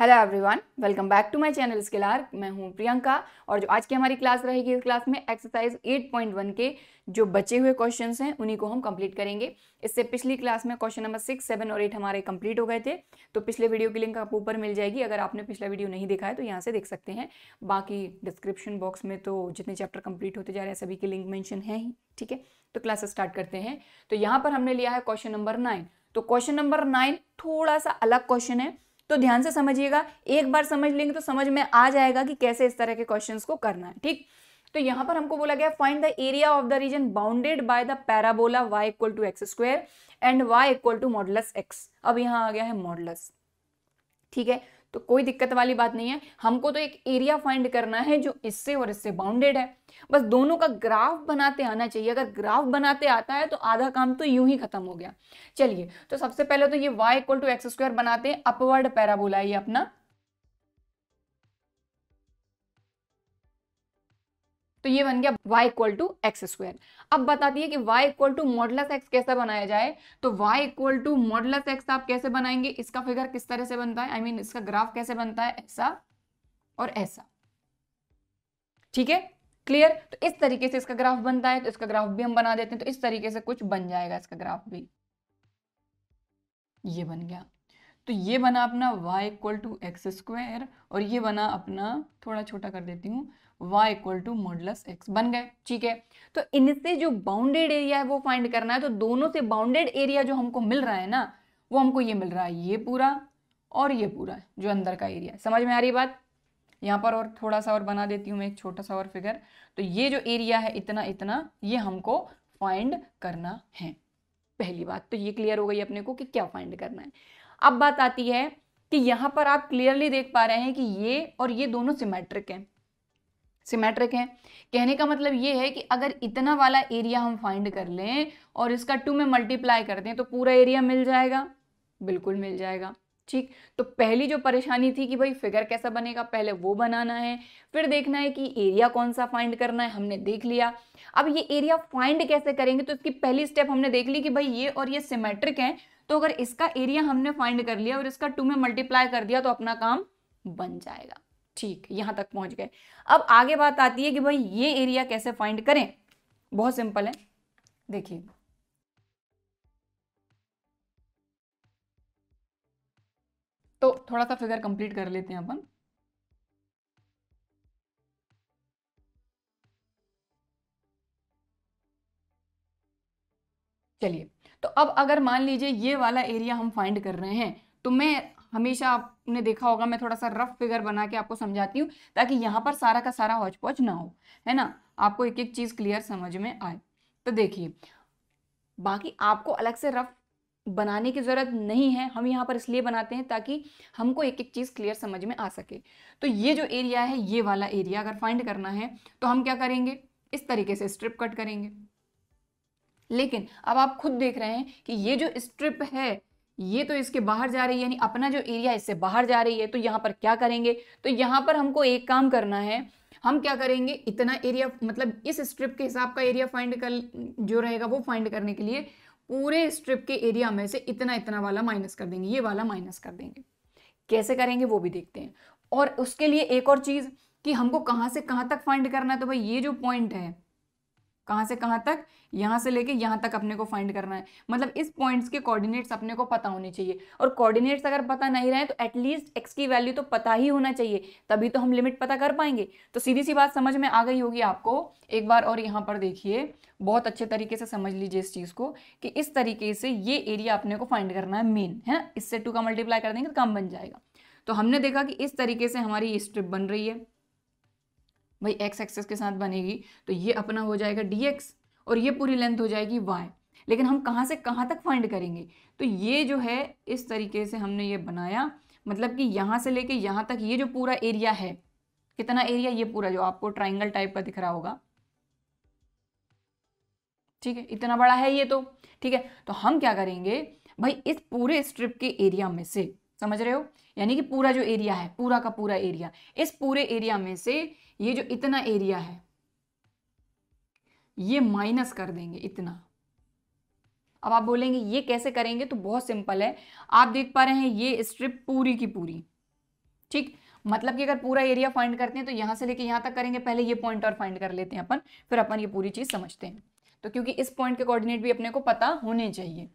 hello everyone welcome back to my channel आर मैं हूं प्रियंका और जो आज की हमारी क्लास रहेगी इस क्लास में एक्सरसाइज 8.1 के जो बचे हुए क्वेश्चंस हैं उन्हीं को हम कंप्लीट करेंगे इससे पिछली क्लास में क्वेश्चन नंबर सिक्स सेवन और एट हमारे कंप्लीट हो गए थे तो पिछले वीडियो की लिंक आपको ऊपर मिल जाएगी अगर आपने पिछला वीडियो नहीं देखा है तो यहाँ से देख सकते हैं बाकी डिस्क्रिप्शन बॉक्स में तो जितने चैप्टर कंप्लीट होते जा रहे हैं सभी के लिंक मैंशन है ही ठीक है तो क्लासेस स्टार्ट करते हैं तो यहाँ पर हमने लिया है क्वेश्चन नंबर नाइन तो क्वेश्चन नंबर नाइन थोड़ा सा अलग क्वेश्चन है तो ध्यान से समझिएगा एक बार समझ लेंगे तो समझ में आ जाएगा कि कैसे इस तरह के क्वेश्चन को करना है ठीक तो यहां पर हमको बोला गया find the area of the region bounded by the parabola y equal to x square and y equal to modulus x अब यहां आ गया है मॉडलस ठीक है तो कोई दिक्कत वाली बात नहीं है हमको तो एक एरिया फाइंड करना है जो इससे और इससे बाउंडेड है बस दोनों का ग्राफ बनाते आना चाहिए अगर ग्राफ बनाते आता है तो आधा काम तो यूं ही खत्म हो गया चलिए तो सबसे पहले तो ये y equal to x square बनाते हैं अपवर्ड पैराबोला ये अपना तो ये बन गया y equal to x square अब बताती है कि y equal to modulus x कैसे बनाया जाए तो y equal to modulus x आप कैसे बनाएंगे इसका फिगर किस तरह से बनता है आई I मीन mean, इसका ग्राफ कैसे बनता है ऐसा और ऐसा ठीक है क्लियर तो इस तरीके से इसका ग्राफ बनता है तो इसका ग्राफ भी हम बना देते हैं तो इस तरीके से कुछ बन जाएगा इसका ग्राफ भी ये बन गया तो ये बना अपना y equal to x square और ये बना अपना थोड़ा छोटा कर देती हूँ y equal to modulus x बन गए ठीक है तो इनसे जो बाउंडेड एरिया है वो फाइंड करना है तो दोनों से बाउंडेड एरिया जो हमको मिल रहा है ना वो हमको ये मिल रहा है ये पूरा और ये पूरा जो अंदर का एरिया समझ में आ रही बात यहाँ पर और थोड़ा सा और बना देती हूँ मैं एक छोटा सा और फिगर तो ये जो एरिया है इतना इतना ये हमको फाइंड करना है पहली बात तो ये क्लियर हो गई अपने को कि क्या फाइंड करना है अब बात आती है कि यहाँ पर आप क्लियरली देख पा रहे हैं कि ये और ये दोनों सिमेट्रिक हैं सिमेट्रिक हैं कहने का मतलब ये है कि अगर इतना वाला एरिया हम फाइंड कर लें और इसका टू में मल्टीप्लाई कर दें तो पूरा एरिया मिल जाएगा बिल्कुल मिल जाएगा ठीक तो पहली जो परेशानी थी कि भाई फिगर कैसा बनेगा पहले वो बनाना है फिर देखना है कि एरिया कौन सा फाइंड करना है हमने देख लिया अब ये एरिया फाइंड कैसे करेंगे तो इसकी पहली स्टेप हमने देख ली कि भाई ये और ये सिमेट्रिक है तो अगर इसका एरिया हमने फाइंड कर लिया और इसका टू में मल्टीप्लाई कर दिया तो अपना काम बन जाएगा ठीक यहां तक पहुंच गए अब आगे बात आती है कि भाई ये एरिया कैसे फाइंड करें बहुत सिंपल है देखिए तो थोड़ा सा फिगर कंप्लीट कर लेते हैं अपन चलिए तो अब अगर मान लीजिए ये वाला एरिया हम फाइंड कर रहे हैं तो मैं हमेशा आपने देखा होगा मैं थोड़ा सा रफ फिगर बना के आपको समझाती हूँ ताकि यहाँ पर सारा का सारा हौज पौज ना हो है ना आपको एक एक चीज़ क्लियर समझ में आए तो देखिए बाकी आपको अलग से रफ बनाने की ज़रूरत नहीं है हम यहाँ पर इसलिए बनाते हैं ताकि हमको एक एक चीज़ क्लियर समझ में आ सके तो ये जो एरिया है ये वाला एरिया अगर फाइंड करना है तो हम क्या करेंगे इस तरीके से स्ट्रिप कट करेंगे लेकिन अब आप खुद देख रहे हैं कि ये जो स्ट्रिप है ये तो इसके बाहर जा रही है यानी अपना जो एरिया इससे बाहर जा रही है तो यहाँ पर क्या करेंगे तो यहाँ पर हमको एक काम करना है हम क्या करेंगे इतना एरिया मतलब इस स्ट्रिप के हिसाब का एरिया फाइंड कर जो रहेगा वो फाइंड करने के लिए पूरे स्ट्रिप के एरिया में से इतना इतना वाला माइनस कर देंगे ये वाला माइनस कर देंगे कैसे करेंगे वो भी देखते हैं और उसके लिए एक और चीज़ कि हमको कहाँ से कहाँ तक फाइंड करना है तो भाई ये जो पॉइंट है कहाँ से कहाँ तक यहाँ से लेके यहाँ तक अपने को फाइंड करना है मतलब इस पॉइंट्स के कोऑर्डिनेट्स अपने को पता होने चाहिए और कोऑर्डिनेट्स अगर पता नहीं रहे तो एटलीस्ट एक्स की वैल्यू तो पता ही होना चाहिए तभी तो हम लिमिट पता कर पाएंगे तो सीधी सी बात समझ में आ गई होगी आपको एक बार और यहाँ पर देखिए बहुत अच्छे तरीके से समझ लीजिए इस चीज़ को कि इस तरीके से ये एरिया अपने को फाइंड करना है मेन है ना इससे टू का मल्टीप्लाई कर देंगे तो कम बन जाएगा तो हमने देखा कि इस तरीके से हमारी ये स्ट्रिप बन रही है भाई एक्स एक्सेस के साथ बनेगी तो ये अपना हो जाएगा डी और ये पूरी लेंथ हो जाएगी वाई लेकिन हम कहाँ से कहाँ तक फाइंड करेंगे तो ये जो है इस तरीके से हमने ये बनाया मतलब कि यहाँ से लेके यहाँ तक ये जो पूरा एरिया है कितना एरिया ये पूरा जो आपको ट्राइंगल टाइप का दिख रहा होगा ठीक है इतना बड़ा है ये तो ठीक है तो हम क्या करेंगे भाई इस पूरे स्ट्रिप के एरिया में से समझ रहे हो यानी कि पूरा जो एरिया है पूरा का पूरा एरिया इस पूरे एरिया में से ये जो इतना एरिया है ये माइनस कर देंगे इतना अब आप बोलेंगे ये कैसे करेंगे तो बहुत सिंपल है आप देख पा रहे हैं ये स्ट्रिप पूरी की पूरी ठीक मतलब कि अगर पूरा एरिया फाइंड करते हैं तो यहां से लेके यहां तक करेंगे पहले ये पॉइंट और फाइंड कर लेते हैं अपन फिर अपन ये पूरी चीज़ समझते हैं तो क्योंकि इस पॉइंट के कोऑर्डिनेट भी अपने को पता होने चाहिए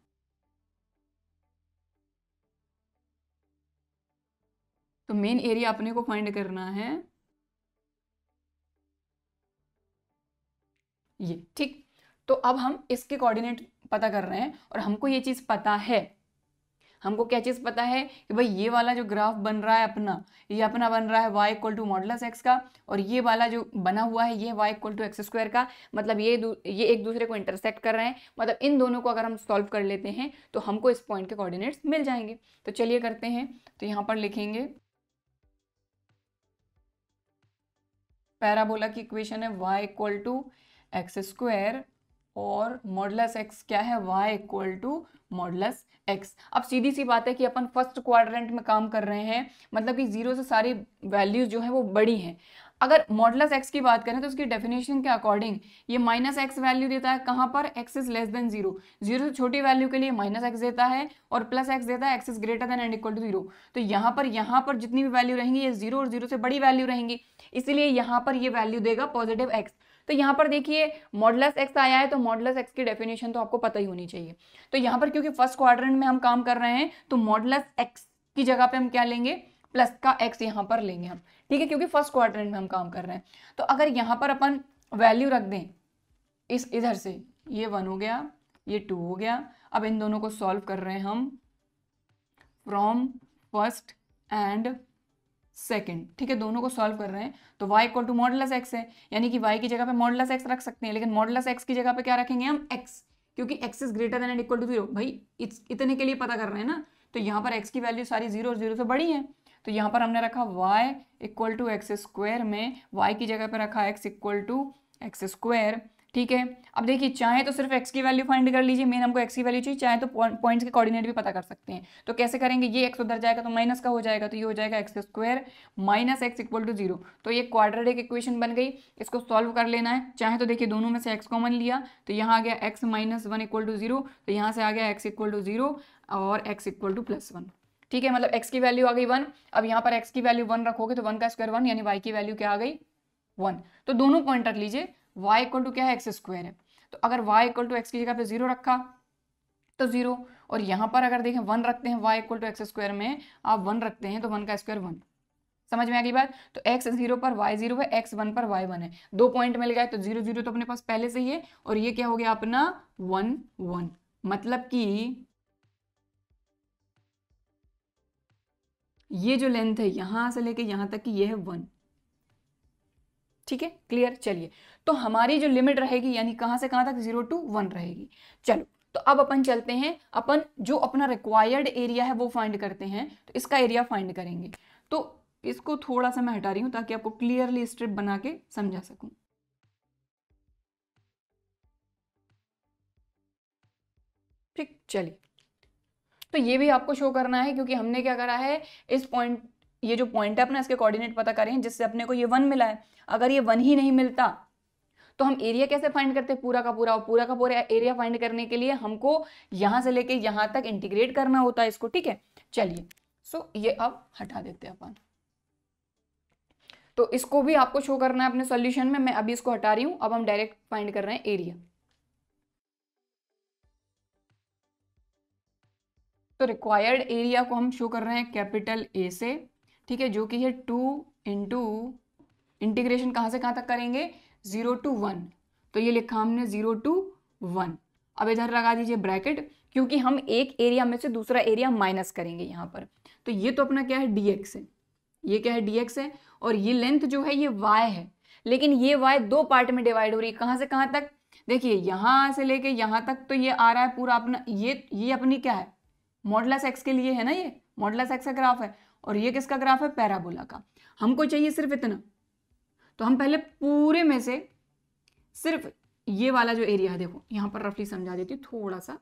तो मेन एरिया अपने को फाइंड करना है ये ठीक तो अब हम इसके कोऑर्डिनेट पता कर रहे हैं और हमको ये चीज़ पता है हमको क्या चीज़ पता है कि भाई ये वाला जो ग्राफ बन रहा है अपना ये अपना बन रहा है y equal to modulus x का और ये वाला जो बना हुआ है ये y equal to x square का मतलब ये ये एक दूसरे को इंटरसेक्ट कर रहे हैं मतलब इन दोनों को अगर हम सॉल्व कर लेते हैं तो हमको इस पॉइंट के कोऑर्डिनेट्स मिल जाएंगे तो चलिए करते हैं तो यहाँ पर लिखेंगे पैराबोला की इक्वेशन है y equal to x square और मॉडलस एक्स क्या है y equal to modulus x अब सीधी सी बात है कि अपन फर्स्ट क्वाड्रेंट में काम कर रहे हैं मतलब कि जीरो से सारी वैल्यूज जो है वो बड़ी हैं अगर मॉडलस एक्स की बात करें तो उसकी डेफिनेशन के अकॉर्डिंग ये माइनस एक्स वैल्यू देता है कहाँ पर x is less than zero zero से छोटी वैल्यू के लिए माइनस एक्स देता है और प्लस एक्स देता है x is greater than and equal to zero तो यहाँ पर यहाँ पर जितनी भी वैल्यू रहेंगी ये जीरो और जीरो से बड़ी वैल्यू रहेंगी इसीलिए यहाँ पर ये वैल्यू देगा पॉजिटिव एक्स तो यहाँ पर देखिए मॉडलस एक्स आया है तो मॉडलस एक्स की डेफिनेशन तो आपको पता ही होनी चाहिए तो यहाँ पर क्योंकि फर्स्ट क्वार्टर में हम काम कर रहे हैं तो मॉडलस एक्स की जगह पे हम क्या लेंगे प्लस का एक्स यहाँ पर लेंगे हम ठीक है क्योंकि फर्स्ट क्वार्टर में हम काम कर रहे हैं तो अगर यहाँ पर अपन वैल्यू रख दें इस इधर से ये वन हो गया ये टू हो गया अब इन दोनों को सॉल्व कर रहे हैं हम फ्रॉम फर्स्ट एंड सेकेंड ठीक है दोनों को सॉल्व कर रहे हैं तो y equal to modulus x है यानी कि वाई की जगह पे मॉडलस एक्स रख सकते हैं लेकिन मॉडलस एक्स की जगह पे क्या रखेंगे हम एक्स क्योंकि x is greater than and equal to zero भाई इतने के लिए पता कर रहे हैं ना तो यहाँ पर एक्स की वैल्यू सारी जीरो और जीरो से बड़ी है तो यहाँ पर हमने रखा y equal to x square में वाई की जगह पर रखा x equal to x square ठीक है अब देखिए चाहे तो सिर्फ एक्स की वैल्यू फाइंड कर लीजिए मेन हमको एक्स की वैल्यू चाहिए चाहे तो पॉइंट्स के कोऑर्डिनेट भी पता कर सकते हैं तो कैसे करेंगे ये एक्स उधर जाएगा तो माइनस का हो जाएगा तो ये हो जाएगा x square minus x equal to zero तो ये क्वाड्रेटिक इक्वेशन बन गई इसको सॉल्व कर लेना है चाहे तो देखिए दोनों में से एक्स कॉमन लिया तो यहाँ आ गया x minus one equal to zero तो यहाँ से आ गया एक्स इक्वल टू जीरो और x equal to plus one ठीक है मतलब एक्स की वैल्यू आ गई वन अब यहाँ पर एक्स की वैल्यू वन रखोगे तो वन का स्क्वायर वन यानी वाई की वैल्यू क्या आ गई वन तो दोनों पॉइंट रख लीजिए y इक्वल टू क्या है एक्स स्क्वायर है तो अगर y इक्वल टू एक्स की जगह पे जीरो रखा तो जीरो और यहां पर अगर देखें वन रखते हैं y equal to x square में आप वन रखते हैं तो वन का स्क्वायर वन समझ में आ गई बात तो x जीरो पर y जीरो है x वन पर y वन है दो पॉइंट मिल गए तो जीरो जीरो तो अपने पास पहले से ही है और ये क्या हो गया अपना वन वन मतलब कि ये जो लेंथ है यहां से लेके यहां तक कि ये है वन ठीक है क्लियर चलिए तो हमारी जो लिमिट रहेगी यानी कहां से कहां तक जीरो टू वन रहेगी चलो तो अब अपन चलते हैं अपन जो अपना रिक्वायर्ड एरिया है वो फाइंड करते हैं तो इसका एरिया फाइंड करेंगे तो इसको थोड़ा सा मैं हटा रही हूं ताकि आपको क्लियरली स्ट्रिप बना के समझा सकूं ठीक चलिए तो ये भी आपको शो करना है क्योंकि हमने क्या करा है इस पॉइंट ये जो पॉइंट है अपना इसके कोऑर्डिनेट पता करें जिससे अपने को ये वन मिला है अगर ये वन ही नहीं मिलता तो हम एरिया कैसे फाइंड करते हैं पूरा का पूरा और पूरा का पूरा एरिया फाइंड करने के लिए हमको यहां से लेके यहां तक इंटीग्रेट करना होता है इसको ठीक है चलिए सो ये अब हटा देते हैं अपन तो इसको भी आपको शो करना है अपने सॉल्यूशन में मैं अभी इसको हटा रही हूं अब हम डायरेक्ट फाइंड कर रहे हैं एरिया तो रिक्वायर्ड एरिया को हम शो कर रहे हैं कैपिटल ए से ठीक है जो कि है टू इंटू इंटीग्रेशन कहाँ से कहाँ तक करेंगे ज़ीरो टू वन तो ये लिखा हमने ज़ीरो टू वन अब इधर लगा दीजिए ब्रैकेट क्योंकि हम एक एरिया में से दूसरा एरिया माइनस करेंगे यहाँ पर तो ये तो अपना क्या है डी एक्स है ये क्या है डी एक्स है और ये लेंथ जो है ये वाई है लेकिन ये वाई दो पार्ट में डिवाइड हो रही है कहाँ से कहाँ तक देखिए यहाँ से लेके यहाँ तक तो ये आ रहा है पूरा अपना ये ये अपनी क्या है मॉडलस एक्स के लिए है ना ये मॉडलस एक्स का ग्राफ है और ये किसका ग्राफ है पैराबोला का हमको चाहिए सिर्फ इतना तो हम पहले पूरे में से सिर्फ ये वाला जो एरिया है देखो यहां पर रफली समझा देती हूँ थोड़ा सा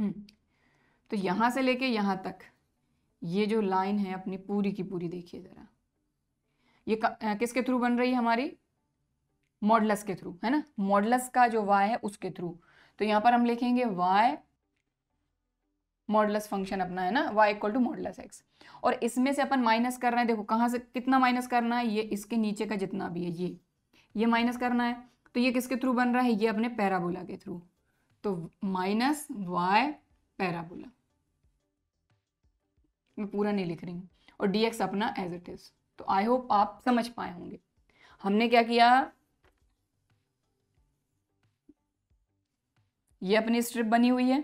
हम्म, तो यहां से लेके यहां तक ये जो लाइन है अपनी पूरी की पूरी देखिए ज़रा ये किसके थ्रू बन रही है हमारी मॉडलस के थ्रू है ना मॉडलस का जो y है उसके थ्रू तो यहां पर हम लिखेंगे y मॉडलस फंक्शन अपना है ना y equal to modulus x और इसमें से अपन माइनस कर रहे हैं देखो कहां से कितना माइनस करना है ये इसके नीचे का जितना भी है ये ये माइनस करना है तो ये किसके थ्रू बन रहा है ये अपने पैराबोला के थ्रू तो माइनस वाई पैराबोला मैं पूरा नहीं लिख रही हूं और डी एक्स अपना एज इट इज़ तो आई होप आप समझ पाए होंगे हमने क्या किया ये अपनी स्ट्रिप बनी हुई है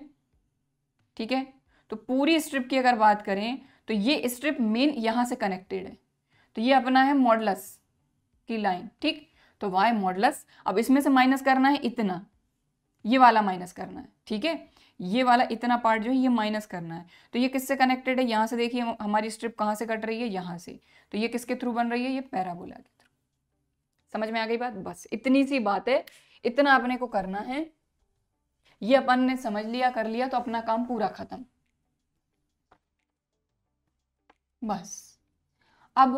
ठीक है तो पूरी स्ट्रिप की अगर बात करें तो ये स्ट्रिप मेन यहां से कनेक्टेड है तो ये अपना है मॉडलस की लाइन ठीक तो वाई मॉडलस अब इसमें से माइनस करना है इतना ये वाला माइनस करना है ठीक है ये वाला इतना पार्ट जो है ये माइनस करना है तो ये किससे कनेक्टेड है यहां से देखिए हमारी स्ट्रिप कहाँ से कट रही है यहां से तो ये किसके थ्रू बन रही है ये पैराबोला के थ्रू समझ में आ गई बात बस इतनी सी बात है इतना अपने को करना है ये अपन ने समझ लिया कर लिया तो अपना काम पूरा खत्म बस अब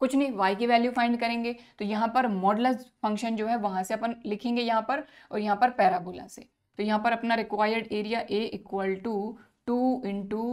कुछ नहीं y की वैल्यू फाइंड करेंगे तो यहां पर मॉडलस फंक्शन जो है वहां से अपन लिखेंगे यहां पर और यहां पर पैराबोला से तो यहाँ पर अपना required area a equal to two into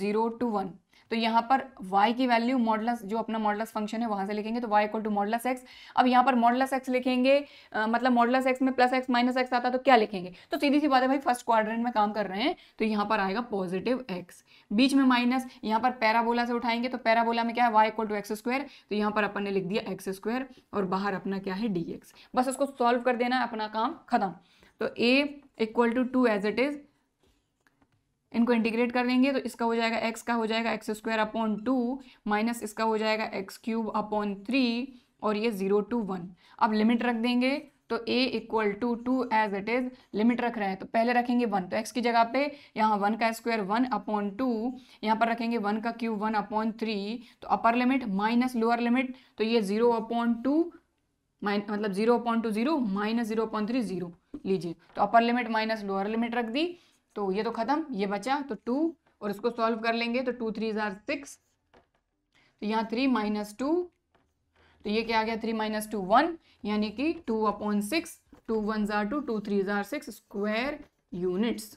zero to one तो यहाँ पर y की वैल्यू मॉडलस जो अपना मॉडलस फंक्शन है वहाँ से लिखेंगे तो y equal to modulus x अब यहाँ पर मॉडलस एक्स लिखेंगे आ, मतलब मॉडलस एक्स में प्लस एक्स माइनस एक्स आता तो क्या लिखेंगे तो सीधी सी बात है भाई फर्स्ट क्वाड्रेंट में काम कर रहे हैं तो यहाँ पर आएगा पॉजिटिव एक्स बीच में माइनस यहाँ पर पैराबोला से उठाएंगे तो पैराबोला में क्या है y equal to x square तो यहाँ पर अपन ने लिख दिया एक्स स्क्वायर और बाहर अपना क्या है डी बस उसको सॉल्व कर देना है अपना काम खत्म तो ए equal to two as it is इनको इंटीग्रेट कर लेंगे तो इसका हो जाएगा एक्स का हो जाएगा x square upon two minus इसका हो जाएगा एक्स क्यूब अपॉन थ्री और ये ज़ीरो टू वन अब लिमिट रख देंगे तो a equal to two as it is limit रख रहे हैं तो पहले रखेंगे वन तो x की जगह पे यहाँ वन का स्क्वायर वन अपॉन टू यहाँ पर रखेंगे वन का क्यूब वन अपॉन थ्री तो upper limit minus lower limit तो ये जीरो अपॉन टू मतलब zero upon two zero minus zero upon three zero लीजिए तो upper limit minus lower limit रख दी तो ये तो ख़त्म ये बचा तो टू और इसको सॉल्व कर लेंगे तो टू थ्री ज़ार सिक्स तो यहाँ थ्री माइनस टू तो ये क्या आ गया थ्री माइनस टू वन यानी कि two upon six two one ज़ार टू टू थ्री ज़ार सिक्स स्क्वायर यूनिट्स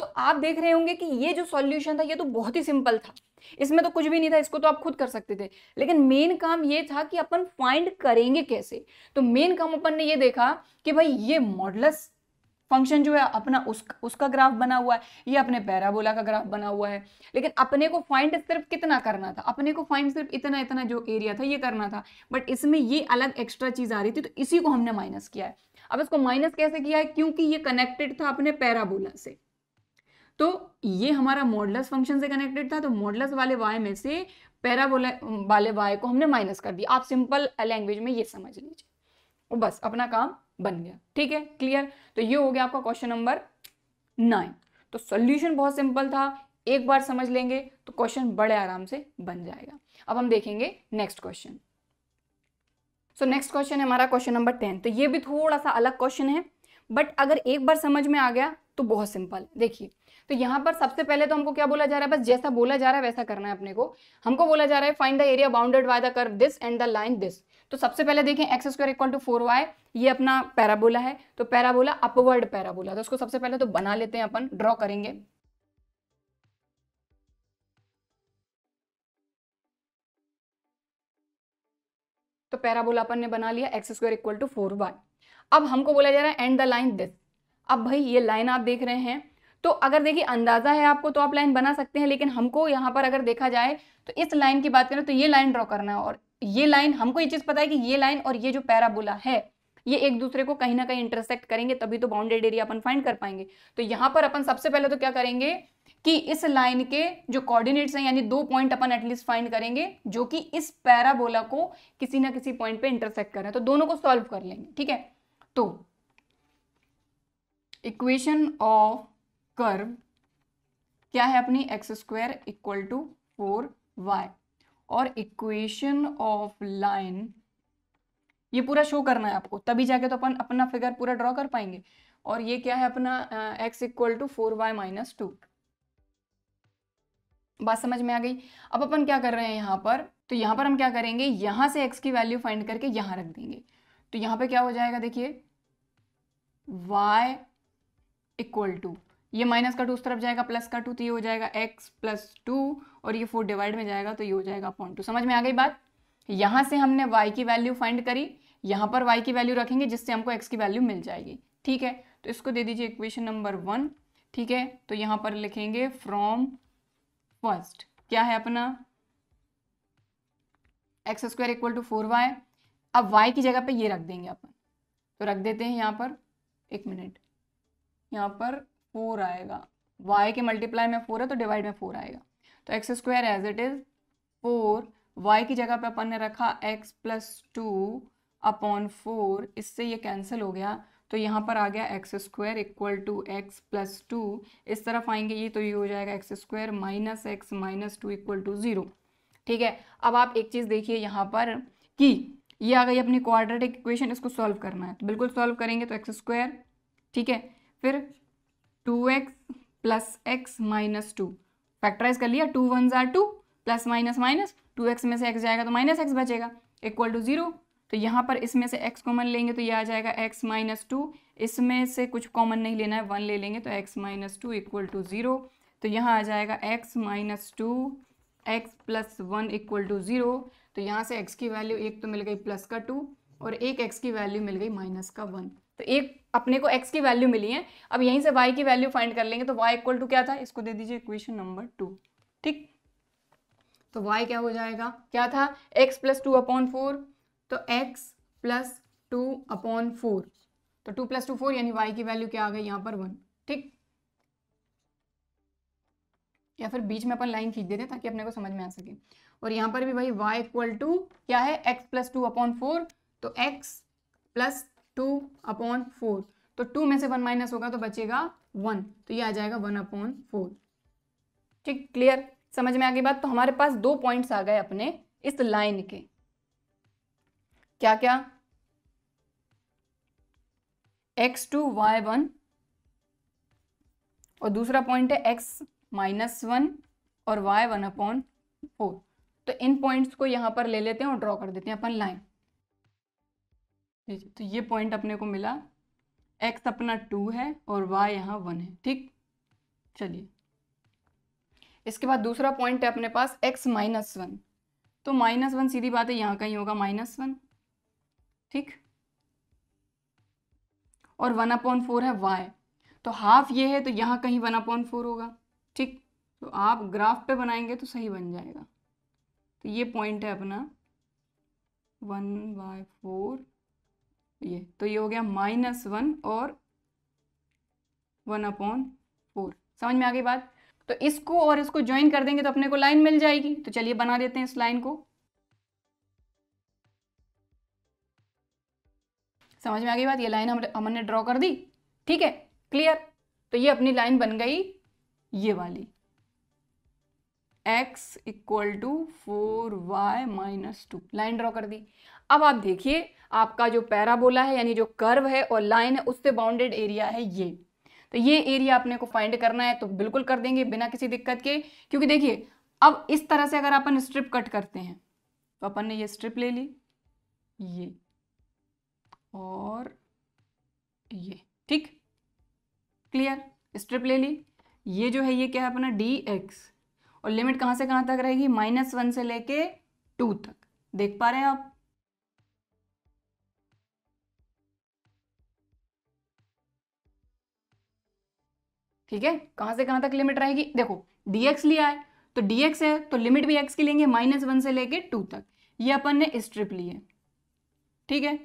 तो आप देख रहे होंगे कि ये जो सॉल्यूशन था ये तो बहुत ही सिंपल था इसमें तो कुछ भी नहीं था इसको तो आप खुद कर सकते थे लेकिन मेन काम ये था कि अपन फाइंड करेंगे कैसे तो मेन काम अपन ने ये देखा कि भाई ये मॉडलस फंक्शन जो है अपना उस उसका ग्राफ बना हुआ है ये अपने पैराबोला का ग्राफ बना हुआ है लेकिन अपने को फाइंड सिर्फ कितना करना था अपने को फाइंड सिर्फ इतना इतना जो एरिया था ये करना था बट इसमें ये अलग एक्स्ट्रा चीज़ आ रही थी तो इसी को हमने माइनस किया है अब इसको माइनस कैसे किया है क्योंकि ये कनेक्टेड था अपने पैराबोला से तो ये हमारा मॉडलस फंक्शन से कनेक्टेड था तो मॉडलस वाले वाई में से पैराबोला वाले वाई को हमने माइनस कर दिया आप सिंपल लैंग्वेज में ये समझ लीजिए तो बस अपना काम बन गया ठीक है क्लियर तो ये हो गया आपका क्वेश्चन नंबर नाइन तो सोल्यूशन बहुत सिंपल था एक बार समझ लेंगे तो क्वेश्चन बड़े आराम से बन जाएगा अब हम देखेंगे next question so next question है हमारा क्वेश्चन नंबर टेन तो ये भी थोड़ा सा अलग क्वेश्चन है बट अगर एक बार समझ में आ गया तो बहुत सिंपल देखिए तो यहाँ पर सबसे पहले तो हमको क्या बोला जा रहा है बस जैसा बोला जा रहा है वैसा करना है अपने को हमको बोला जा रहा है find the area bounded by the curve this and the line this तो सबसे पहले देखें x square equal to four y ये अपना पैराबोला है तो पैराबोला अपवर्ड पैराबोला तो उसको सबसे पहले तो बना लेते हैं अपन ड्रॉ करेंगे तो पैराबोला अपन ने बना लिया x square equal to four y अब हमको बोला जा रहा है एंड द लाइन दिस अब भाई ये लाइन आप देख रहे हैं तो अगर देखिए अंदाज़ा है आपको तो आप लाइन बना सकते हैं लेकिन हमको यहाँ पर अगर देखा जाए तो इस लाइन की बात करें तो ये लाइन ड्रॉ करना है और ये लाइन हमको ये चीज़ पता है कि ये लाइन और ये जो पैराबोला है ये एक दूसरे को कहीं ना कहीं इंटरसेक्ट करेंगे तभी तो बाउंडेड एरिया अपन फाइंड कर पाएंगे तो यहाँ पर अपन सबसे पहले तो क्या करेंगे कि इस लाइन के जो कोऑर्डिनेट्स हैं यानी दो पॉइंट अपन एटलीस्ट फाइंड करेंगे जो कि इस पैराबोला को किसी ना किसी पॉइंट पे इंटरसेक्ट कर रहे हैं तो दोनों को सॉल्व कर लेंगे ठीक है तो इक्वेशन ऑफ कर्व क्या है अपनी x square equal to four y और इक्वेशन ऑफ लाइन ये पूरा शो करना है आपको तभी जाके तो अपन अपना फिगर पूरा ड्रॉ कर पाएंगे और ये क्या है अपना x equal to four y minus two बात समझ में आ गई अब अपन क्या कर रहे हैं यहां पर तो यहां पर हम क्या करेंगे यहां से एक्स की वैल्यू फाइंड करके यहां रख देंगे तो यहां पे क्या हो जाएगा देखिए y इक्वल टू ये माइनस का टू उस तरफ जाएगा प्लस का टू तो ये हो जाएगा एक्स प्लस टू और ये फोर डिवाइड में जाएगा तो ये हो जाएगा अपॉन टू समझ में आ गई बात यहां से हमने वाई की वैल्यू फाइंड करी यहाँ पर वाई की वैल्यू रखेंगे जिससे हमको एक्स की वैल्यू मिल जाएगी ठीक है तो इसको दे दीजिए इक्वेशन नंबर वन ठीक है तो यहां पर लिखेंगे फ्रॉम फर्स्ट क्या है अपना x square equal to four y अब वाई की जगह पे ये रख देंगे अपन तो रख देते हैं यहाँ पर एक मिनट यहाँ पर फोर आएगा वाई के मल्टीप्लाई में फोर है तो डिवाइड में फोर आएगा तो x square as it is four y की जगह पे अपन ने रखा x plus two upon four इससे ये कैंसिल हो गया तो यहाँ पर आ गया x square equal to x plus two इस तरफ आएंगे ये तो ये हो जाएगा x square minus x minus two equal to zero ठीक है अब आप एक चीज़ देखिए यहाँ पर कि ये आ गई अपनी क्वाड्रेटिक इक्वेशन इसको सॉल्व करना है तो बिल्कुल सॉल्व करेंगे तो एक्स स्क्वायर ठीक है फिर two x plus x minus two factorize कर लिया टू वन ज़ार two plus minus minus two x में से एक्स जाएगा तो माइनस एक्स बचेगा इक्वल टू ज़ीरो तो यहाँ पर इसमें से एक्स कॉमन लेंगे तो ये आ जाएगा एक्स माइनस टू इसमें से कुछ कॉमन नहीं लेना है वन ले लेंगे तो x minus two equal to zero तो यहाँ आ जाएगा x minus two x plus one equal to zero तो यहाँ से एक्स की वैल्यू एक तो मिल गई प्लस का टू और एक एक्स की वैल्यू मिल गई माइनस का वन तो एक अपने को x की वैल्यू मिली है अब यहीं से y की वैल्यू फाइंड कर लेंगे तो y इक्वल टू क्या था इसको दे दीजिए इक्वेशन नंबर टू ठीक तो y क्या हो जाएगा क्या था x plus two upon four तो x plus two upon four तो टू प्लस टू फोर यानी y की वैल्यू क्या आ गई यहां पर वन ठीक या फिर बीच में अपन लाइन खींच देते हैं ताकि अपने को समझ में आ सके और यहां पर भी भाई y इक्वल टू क्या है x plus two upon four तो x plus two upon four तो टू में से वन माइनस होगा तो बचेगा वन तो ये आ जाएगा वन अपॉन फोर ठीक क्लियर समझ में आ गई बात तो हमारे पास दो पॉइंट्स आ गए अपने इस लाइन के क्या क्या एक्स टू वाई वन और दूसरा पॉइंट है एक्स माइनस वन और वाई वन अपॉन फोर तो इन पॉइंट्स को यहां पर ले लेते हैं और ड्रॉ कर देते हैं अपन लाइन तो ये पॉइंट अपने को मिला एक्स अपना टू है और वाई यहाँ वन है ठीक चलिए इसके बाद दूसरा पॉइंट है अपने पास एक्स माइनस वन तो माइनस वन सीधी बात है यहाँ का ही होगा माइनस वन ठीक और वन अपॉइंट फोर है वाई तो हाफ ये है तो यहाँ कहीं वन अपॉइंट फोर होगा ठीक तो आप ग्राफ पे बनाएंगे तो सही बन जाएगा तो ये पॉइंट है अपना वन बाय फोर ये तो ये हो गया माइनस वन और वन अपॉन फोर समझ में आ गई बात तो इसको और इसको ज्वाइन कर देंगे तो अपने को लाइन मिल जाएगी तो चलिए बना देते हैं इस लाइन को समझ में आ गई बात ये लाइन हम हमने ड्रॉ कर दी ठीक है क्लियर तो ये अपनी लाइन बन गई ये वाली x equal to four y minus two line draw कर दी अब आप देखिए आपका जो पैराबोला है यानी जो कर्व है और लाइन है उससे बाउंडेड एरिया है ये तो ये एरिया अपने को फाइंड करना है तो बिल्कुल कर देंगे बिना किसी दिक्कत के क्योंकि देखिए अब इस तरह से अगर अपन स्ट्रिप कट करते हैं तो अपन ने ये स्ट्रिप ले ली ये और ये ठीक क्लियर स्ट्रिप ले ली ये जो है ये क्या है अपना डी एक्स और लिमिट कहां से कहां तक रहेगी माइनस वन से लेके टू तक देख पा रहे हैं आप ठीक है कहां से कहां तक लिमिट रहेगी देखो dx लिया है तो dx है तो लिमिट भी x की लेंगे माइनस वन से लेके टू तक ये अपन ने स्ट्रिप ली है ठीक है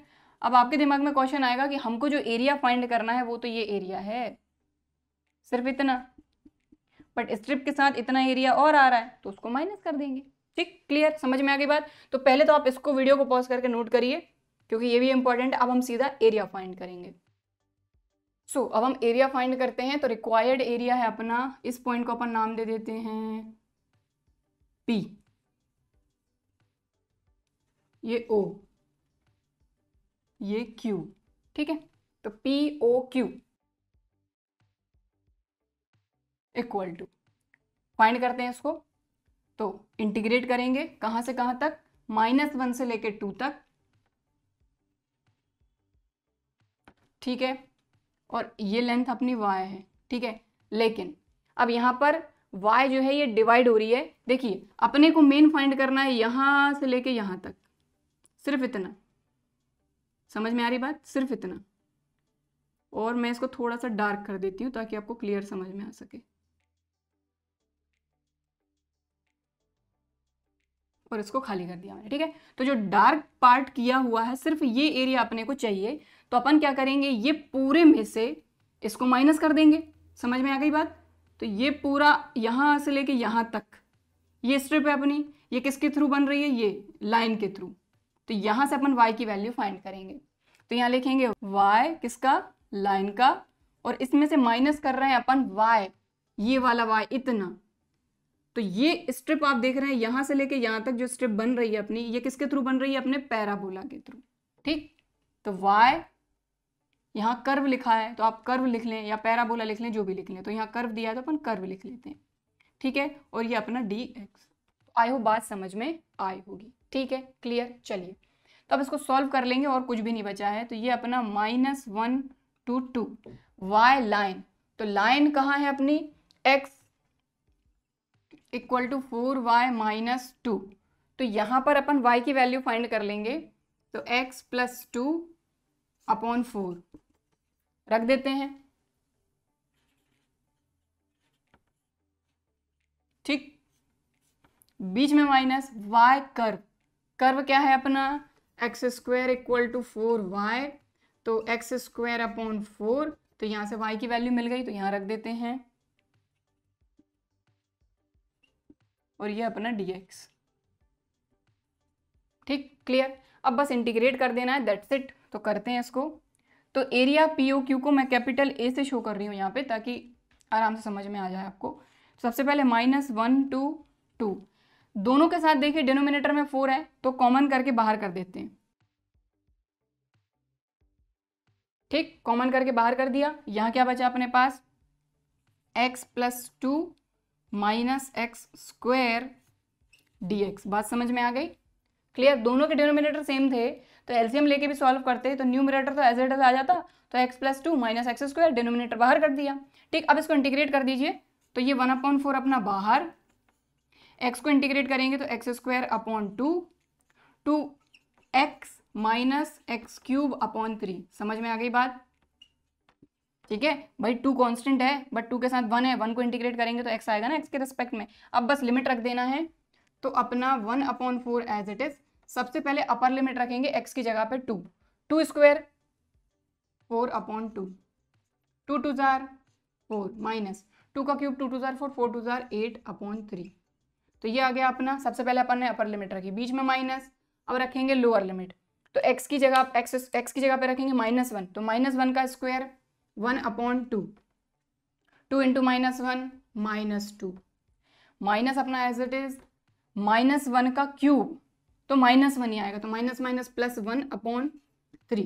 अब आपके दिमाग में क्वेश्चन आएगा कि हमको जो एरिया फाइंड करना है वो तो ये एरिया है सिर्फ इतना बट स्ट्रिप के साथ इतना एरिया और आ रहा है तो उसको माइनस कर देंगे ठीक क्लियर समझ में आ गई बात तो पहले तो आप इसको वीडियो को पॉज करके नोट करिए क्योंकि ये भी इंपॉर्टेंट अब हम सीधा एरिया फाइंड करेंगे सो so, अब हम एरिया फाइंड करते हैं तो रिक्वायर्ड एरिया है अपना इस पॉइंट को अपन नाम दे देते हैं पी ये ओ ये क्यू ठीक है तो P O Q equal to find करते हैं इसको तो इंटीग्रेट करेंगे कहां से कहां तक माइनस वन से लेकर टू तक ठीक है और ये लेंथ अपनी वाई है ठीक है लेकिन अब यहां पर वाई जो है ये डिवाइड हो रही है देखिए अपने को मेन फाइंड करना है यहां से लेके यहां तक सिर्फ इतना समझ में आ रही बात सिर्फ इतना और मैं इसको थोड़ा सा डार्क कर देती हूं ताकि आपको क्लियर समझ में आ सके और इसको खाली कर दिया मैंने ठीक है तो जो डार्क पार्ट किया हुआ है सिर्फ ये एरिया अपने को चाहिए तो अपन क्या करेंगे ये पूरे में से इसको माइनस कर देंगे समझ में आ गई बात तो ये पूरा यहाँ से लेके यहाँ तक ये स्ट्रिप है अपनी ये किसके थ्रू बन रही है ये लाइन के थ्रू तो यहाँ से अपन वाई की वैल्यू फाइंड करेंगे तो यहाँ लिखेंगे वाई किसका लाइन का और इसमें से माइनस कर रहे हैं अपन वाई ये वाला वाई इतना तो ये स्ट्रिप आप देख रहे हैं यहां से लेके यहां तक जो स्ट्रिप बन रही है अपनी ये किसके थ्रू बन रही है अपने पैराबोला के थ्रू ठीक तो वाई यहां कर्व लिखा है तो आप कर्व लिख लें या पैराबोला लिख लें जो भी लिख लें तो यहां कर्व दिया है तो अपन कर्व लिख लेते हैं ठीक है और ये अपना डी एक्स आई होप बात समझ में आई होगी ठीक है क्लियर चलिए तो अब इसको सॉल्व कर लेंगे और कुछ भी नहीं बचा है तो ये अपना minus one two two y line तो लाइन कहाँ है अपनी x equal to four y minus two तो यहाँ पर अपन y की वैल्यू फाइंड कर लेंगे तो x plus two upon four रख देते हैं ठीक बीच में माइनस y कर्व कर्व क्या है अपना x square equal to four y तो एक्स स्क्वायर अपॉन फोर तो यहाँ से y की वैल्यू मिल गई तो यहाँ रख देते हैं और ये अपना डी एक्स ठीक क्लियर अब बस इंटीग्रेट कर देना है दैट्स इट तो करते हैं इसको तो एरिया पी ओ क्यू को मैं कैपिटल ए से शो कर रही हूँ यहाँ पे ताकि आराम से समझ में आ जाए आपको सबसे पहले माइनस वन टू टू दोनों के साथ देखिए डिनोमिनेटर में फोर है तो कॉमन करके बाहर कर देते हैं ठीक कॉमन करके बाहर कर दिया यहाँ क्या बचा अपने पास x plus two minus x square d x बात समझ में आ गई क्लियर दोनों के डिनोमिनेटर सेम थे तो एलसीएम लेके भी सॉल्व करते तो न्यूमिनेटर तो एज एट एज आ जाता तो x plus two minus x square denominator बाहर कर दिया ठीक अब इसको इंटीग्रेट कर दीजिए तो ये वन अपॉन फोर अपना बाहर एक्स को इंटीग्रेट करेंगे तो x square upon two two x minus x cube upon three समझ में आ गई बात ठीक है भाई टू कॉन्स्टेंट है बट टू के साथ वन है वन को इंटीग्रेट करेंगे तो एक्स आएगा ना एक्स के रिस्पेक्ट में अब बस लिमिट रख देना है तो अपना one upon four as it is सबसे पहले अपर लिमिट रखेंगे एक्स की जगह पर two two square four upon two two two जार फोर माइनस टू का क्यूब टू टू जार फोर फोर टू जार एट अपॉन थ्री तो ये आ गया अपना सबसे पहले अपन ने अपर लिमिट रखी बीच में माइनस अब रखेंगे लोअर लिमिट तो एक्स की जगह एक्स एक्स की जगह पे रखेंगे माइनस वन तो माइनस वन का square one upon two two into minus one minus two minus अपना as it is minus one का क्यूब तो माइनस वन ही आएगा तो minus minus plus one upon three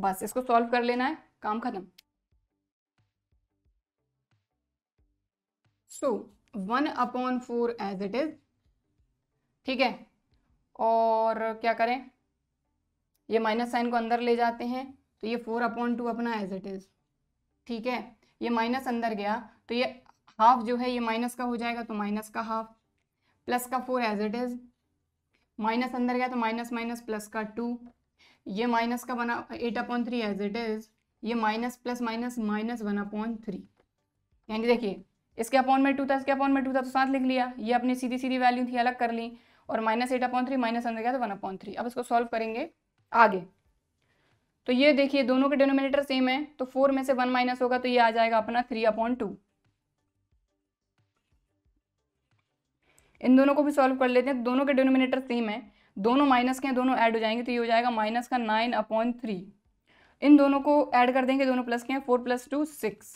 बस इसको सॉल्व कर लेना है काम खत्म so one upon four as it is ठीक है और क्या करें ये माइनस साइन को अंदर ले जाते हैं तो ये फोर अपॉन टू अपना एज इट इज़ ठीक है ये माइनस अंदर गया तो ये हाफ जो है ये माइनस का हो जाएगा तो माइनस का हाफ प्लस का four as it is minus अंदर गया तो माइनस माइनस प्लस का टू ये माइनस का बना eight upon three as it is ये minus plus minus minus one upon three यानी देखिए इसके अपॉन में टू था इसके अपॉन में टू था तो साथ लिख लिया ये अपनी सीधी सीधी वैल्यू थी अलग कर ली और minus eight upon three minus अंदर गया तो वन अपॉइंट थ्री अब इसको सॉल्व करेंगे आगे तो ये देखिए दोनों के डिनोमिनेटर सेम है तो फोर में से वन माइनस होगा तो ये आ जाएगा अपना थ्री अपॉन टू इन दोनों को भी सॉल्व कर लेते हैं तो दोनों के डिनोमिनेटर सेम है दोनों माइनस के हैं दोनों ऐड हो जाएंगे तो ये हो जाएगा माइनस का नाइन अपॉन थ्री इन दोनों को ऐड कर देंगे दोनों प्लस के हैं फोर प्लस टू सिक्स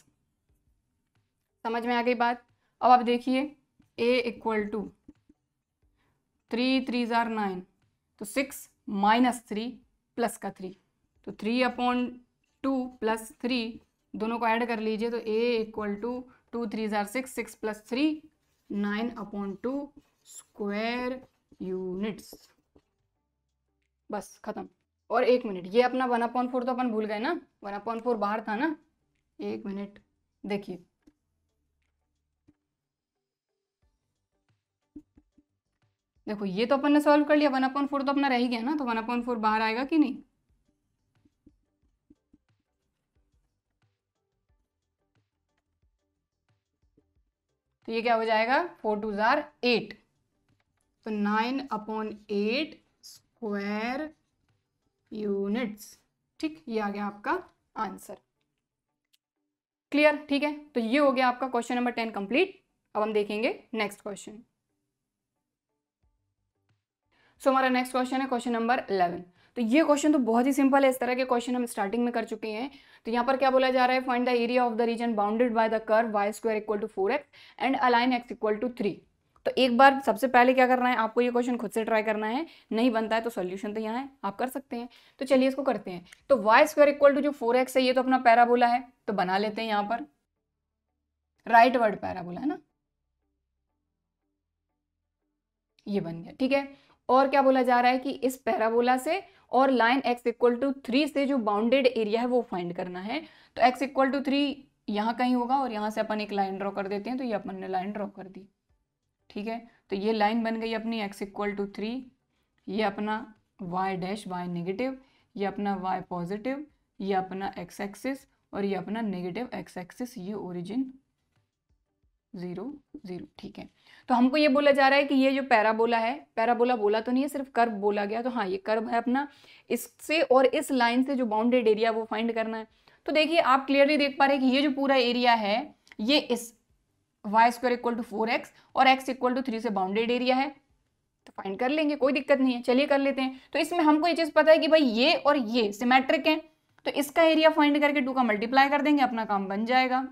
समझ में आ गई बात अब आप देखिए A equal to three three ज़ार नाइन तो सिक्स माइनस थ्री प्लस का थ्री तो three upon two plus three दोनों को ऐड कर लीजिए तो ए इक्वल टू टू थ्री ज़ार six six plus three nine upon two square units बस ख़त्म और एक मिनट ये अपना वन अपॉन फोर तो अपन भूल गए ना वन अपॉन फोर बाहर था ना एक मिनट देखिए देखो ये तो अपन ने सॉल्व कर लिया वन अपॉन फोर तो अपना रह ही गया ना तो वन अपॉन फोर बाहर आएगा कि नहीं तो ये क्या हो जाएगा फोर टू ज़ार एट तो nine upon eight square units ठीक ये आ गया आपका आंसर क्लियर ठीक है तो ये हो गया आपका क्वेश्चन नंबर टेन कंप्लीट अब हम देखेंगे नेक्स्ट क्वेश्चन सो हमारा नेक्स्ट क्वेश्चन है क्वेश्चन नंबर इलेवन तो ये क्वेश्चन तो बहुत ही सिंपल है इस तरह के क्वेश्चन हम स्टार्टिंग में कर चुके हैं तो यहाँ पर क्या बोला जा रहा है find the area of the region bounded by the curve y square equal to four x and a line x equal to three तो एक बार सबसे पहले क्या करना है आपको ये क्वेश्चन खुद से ट्राई करना है नहीं बनता है तो सोल्यूशन तो यहाँ है आप कर सकते हैं तो चलिए इसको करते हैं तो वाई स्क्वायर इक्वल टू जो फोर एक्स है ये तो अपना पैराबोला है तो बना लेते हैं यहाँ पर राइट वर्ड पैराबोला है ना ये बन गया ठीक है और क्या बोला जा रहा है कि इस पैराबोला से और line x equal to three से जो बाउंडेड एरिया है वो फाइंड करना है तो एक्स इक्वल टू थ्री यहाँ कहीं होगा और यहाँ से अपन एक लाइन ड्रॉ कर देते हैं तो ये अपन ने लाइन ड्रॉ कर दी ठीक है तो ये लाइन बन गई अपनी एक्स इक्वल टू थ्री ये अपना वाई डैश वाई नेगेटिव ये अपना वाई पॉजिटिव ये अपना एक्स एक्सिस और ये अपना नेगेटिव एक्स एक्सिस ये ओरिजिन ज़ीरो ज़ीरो ठीक है तो हमको ये बोला जा रहा है कि ये जो पैराबोला है पैराबोला बोला तो नहीं है सिर्फ कर्व बोला गया तो हाँ ये कर्व है अपना इससे और इस लाइन से जो बाउंडेड एरिया वो फाइंड करना है तो देखिए आप क्लियरली देख पा रहे हैं कि ये जो पूरा एरिया है ये इस y square equal to four x और एक्स इक्वल टू थ्री से बाउंडेड एरिया है तो फाइंड कर लेंगे कोई दिक्कत नहीं है चलिए कर लेते हैं तो इसमें हमको ये चीज़ पता है कि भाई ये और ये सिमेट्रिक है तो इसका एरिया फाइंड करके टू का मल्टीप्लाई कर देंगे अपना काम बन जाएगा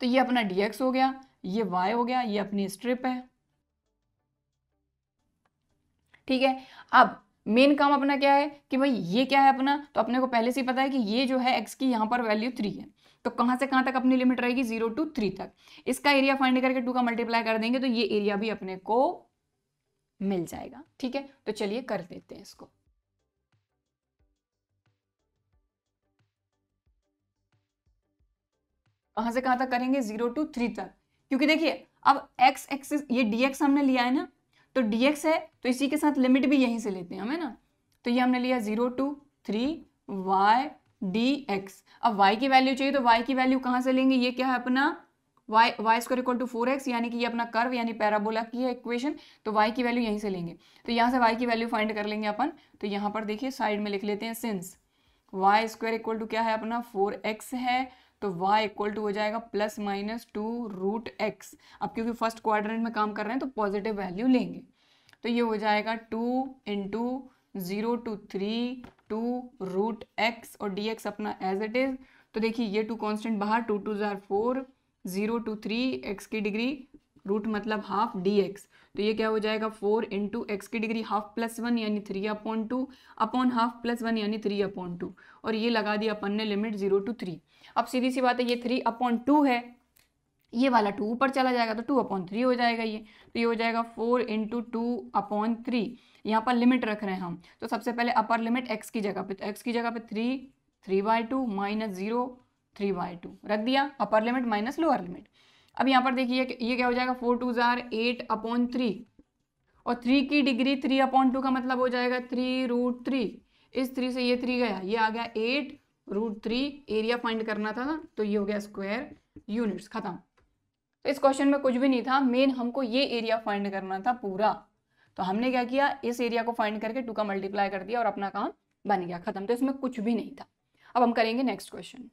तो ये अपना dx हो गया ये वाई हो गया ये अपनी स्ट्रिप है ठीक है अब मेन काम अपना क्या है कि भाई ये क्या है अपना तो अपने को पहले से ही पता है कि ये जो है एक्स की यहां पर वैल्यू थ्री है तो कहां से कहां तक अपनी लिमिट रहेगी जीरो टू थ्री तक इसका एरिया फाइंड करके टू का मल्टीप्लाई कर देंगे तो ये एरिया भी अपने को मिल जाएगा ठीक है तो चलिए कर देते हैं इसको कहाँ से कहाँ तक करेंगे जीरो टू थ्री तक क्योंकि देखिए अब एक्स एक्सिस ये डी एक्स हमने लिया है ना तो डी एक्स है तो इसी के साथ लिमिट भी यहीं से लेते हैं हमें ना तो ये हमने लिया zero two three y d x अब वाई की वैल्यू चाहिए तो वाई की वैल्यू कहाँ से लेंगे ये क्या है अपना y y square equal to four x यानी कि ये अपना कर्व यानी पैराबोला की है इक्वेशन तो वाई की वैल्यू यहीं से लेंगे तो यहाँ से वाई की वैल्यू फाइंड कर लेंगे अपन तो यहाँ पर देखिए साइड में लिख लेते हैं since y square equal to क्या है अपना फोर एक्स है तो y इक्वल टू हो जाएगा plus minus two root x अब क्योंकि फर्स्ट क्वाड्रेंट में काम कर रहे हैं तो पॉजिटिव वैल्यू लेंगे तो ये हो जाएगा two into zero two three two root x और डी एक्स अपना एज इट इज़ तो देखिए ये टू कांस्टेंट बाहर टू टू ज़ार four zero two three x की डिग्री रूट मतलब हाफ डी एक्स तो ये क्या हो जाएगा फोर इंटू एक्स की डिग्री हाफ प्लस वन यानी three upon two upon half plus one यानी थ्री अपॉन टू और ये लगा दिया अपन ने लिमिट जीरो टू थ्री अब सीधी सी बात है ये थ्री अपॉन टू है ये वाला टू ऊपर चला जाएगा तो टू अपॉन थ्री हो जाएगा ये तो ये हो जाएगा four into two upon three यहाँ पर लिमिट रख रहे हैं हम तो सबसे पहले अपर लिमिट एक्स की जगह पे तो एक्स की जगह पे three three by two minus zero three by two रख दिया upper limit minus lower limit अब यहाँ पर देखिए ये क्या हो जाएगा फोर टू ज़ार एट अपॉन थ्री और थ्री की डिग्री थ्री अपॉन टू का मतलब हो जाएगा थ्री रूट थ्री इस थ्री से ये थ्री गया ये आ गया eight root three area find करना था ना तो ये हो गया स्क्वायर यूनिट्स ख़त्म तो इस क्वेश्चन में कुछ भी नहीं था मेन हमको ये एरिया फाइंड करना था पूरा तो हमने क्या किया इस एरिया को फाइंड करके टू का मल्टीप्लाई कर दिया और अपना काम बन गया ख़त्म तो इसमें कुछ भी नहीं था अब हम करेंगे नेक्स्ट क्वेश्चन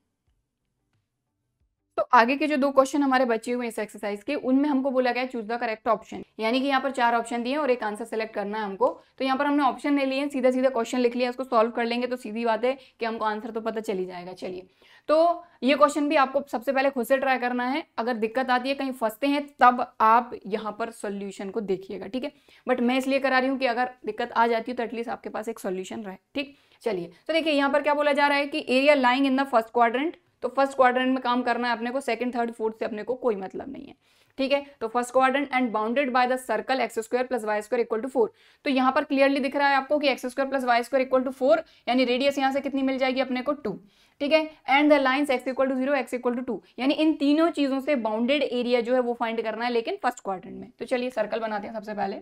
तो आगे के जो दो क्वेश्चन हमारे बचे हुए इस एक्सरसाइज के उनमें हमको बोला गया चूज द करेक्ट ऑप्शन यानी कि यहाँ पर चार ऑप्शन दिए और एक आंसर सेलेक्ट करना है हमको तो यहाँ पर हमने ऑप्शन ले लिए सीधा सीधा क्वेश्चन लिख लिया उसको सॉल्व कर लेंगे तो सीधी बात है कि हमको आंसर तो पता चली जाएगा चलिए तो ये क्वेश्चन भी आपको सबसे पहले खुद से ट्राई करना है अगर दिक्कत आती है कहीं फंसते हैं तब आप यहाँ पर सोल्यूशन को देखिएगा ठीक है बट मैं इसलिए करा रही हूँ कि अगर दिक्कत आ जाती है तो एटलीस्ट आपके पास एक सोल्यूशन रहे ठीक चलिए तो देखिए यहाँ पर क्या बोला जा रहा है कि area lying in the first quadrant तो फर्स्ट क्वाड्रेंट में काम करना है अपने को सेकंड थर्ड फोर्थ से अपने को कोई मतलब नहीं है ठीक है तो first quadrant and bounded by the circle x square plus y square equal to four तो यहाँ पर क्लियरली दिख रहा है आपको कि x square plus y square equal to four यानी रेडियस यहाँ से कितनी मिल जाएगी अपने को टू ठीक है and the line x equal to zero x equal to two यानी इन तीनों चीज़ों से बाउंडेड एरिया जो है वो फाइंड करना है लेकिन फर्स्ट क्वाड्रेंट में तो चलिए सर्कल बनाते हैं सबसे पहले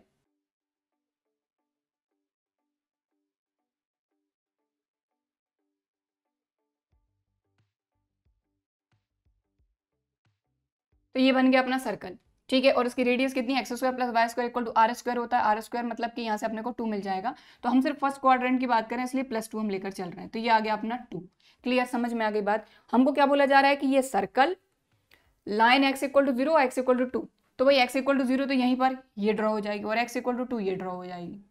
तो ये बन गया अपना सर्कल ठीक है और उसकी रेडियस कितनी x square plus y square equal to r square होता है आर स्क्वायर मतलब कि यहाँ से अपने को टू मिल जाएगा तो हम सिर्फ फर्स्ट क्वाड्रेंट की बात करें इसलिए प्लस टू हम लेकर चल रहे हैं तो ये आ गया अपना टू क्लियर समझ में आ गई बात हमको क्या बोला जा रहा है कि ये circle line x equal to zero x equal to two तो भाई एक्स इक्वल टू जीरो तो यहीं पर ये ड्रॉ हो जाएगी और एक्स इक्वल टू टू ये ड्रॉ हो जाएगी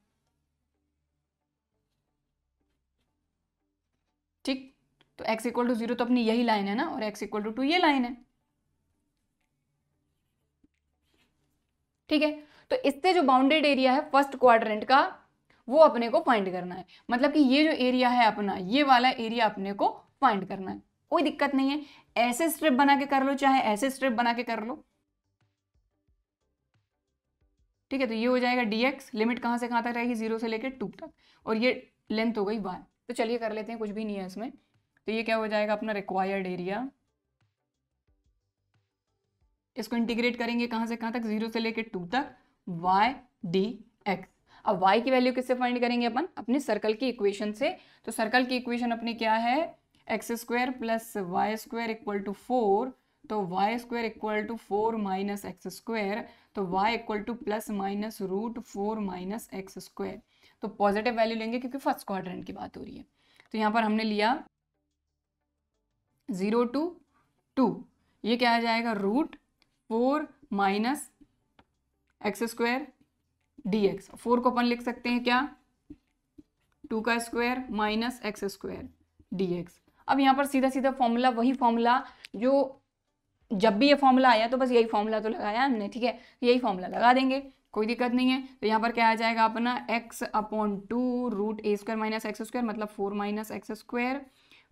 ठीक तो एक्स इक्वल टू जीरो तो अपनी यही लाइन है ना और एक्स इक्वल टू टू ये लाइन है ठीक है तो इससे जो बाउंडेड एरिया है फर्स्ट क्वाड्रेंट का वो अपने को फाइंड करना है मतलब कि ये जो एरिया है अपना ये वाला एरिया अपने को फाइंड करना है कोई दिक्कत नहीं है ऐसे स्ट्रिप बना के कर लो चाहे ऐसे स्ट्रिप बना के कर लो ठीक है तो ये हो जाएगा डीएक्स लिमिट कहां से कहां तक रहेगी जीरो से लेकर टू तक और ये लेंथ हो गई वाई तो चलिए कर लेते हैं कुछ भी नहीं है इसमें तो ये क्या हो जाएगा अपना रिक्वायर्ड एरिया इसको इंटीग्रेट करेंगे कहाँ से कहाँ तक जीरो से लेकर टू तक वाई डी एक्स अब वाई की वैल्यू किससे फाइंड करेंगे अपन अपने सर्कल की इक्वेशन से तो सर्कल की इक्वेशन अपनी क्या है x square plus y square equal to four तो y square equal to four minus x square तो y equal to plus minus root four minus x square तो पॉजिटिव वैल्यू लेंगे क्योंकि फर्स्ट क्वाड्रेंट की बात हो रही है तो यहाँ पर हमने लिया ज़ीरो टू टू ये क्या आ जाएगा root four minus x square d x four को अपन लिख सकते हैं क्या टू का square minus x square d x अब यहां पर सीधा सीधा फॉर्मूला वही फॉर्मूला जो जब भी ये फॉर्मूला आया तो बस यही फॉर्मूला तो लगाया हमने ठीक है यही फॉर्मूला लगा देंगे कोई दिक्कत नहीं है तो यहाँ पर क्या आ जाएगा अपना x upon two root a square minus x square मतलब फोर माइनस एक्स स्क्वायर